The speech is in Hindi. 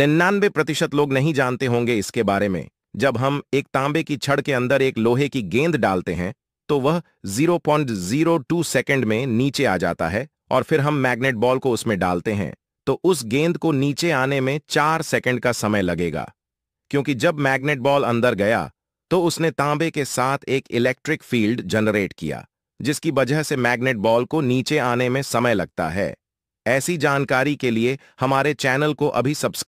निन्यानबे प्रतिशत लोग नहीं जानते होंगे इसके बारे में जब हम एक तांबे की छड़ के अंदर एक लोहे की गेंद डालते हैं तो वह 0.02 सेकेंड में नीचे आ जाता है और फिर हम मैग्नेट बॉल को उसमें डालते हैं तो उस गेंद को नीचे आने में चार सेकेंड का समय लगेगा क्योंकि जब मैग्नेट बॉल अंदर गया तो उसने तांबे के साथ एक इलेक्ट्रिक फील्ड जनरेट किया जिसकी वजह से मैग्नेट बॉल को नीचे आने में समय लगता है ऐसी जानकारी के लिए हमारे चैनल को अभी सब्सक्राइब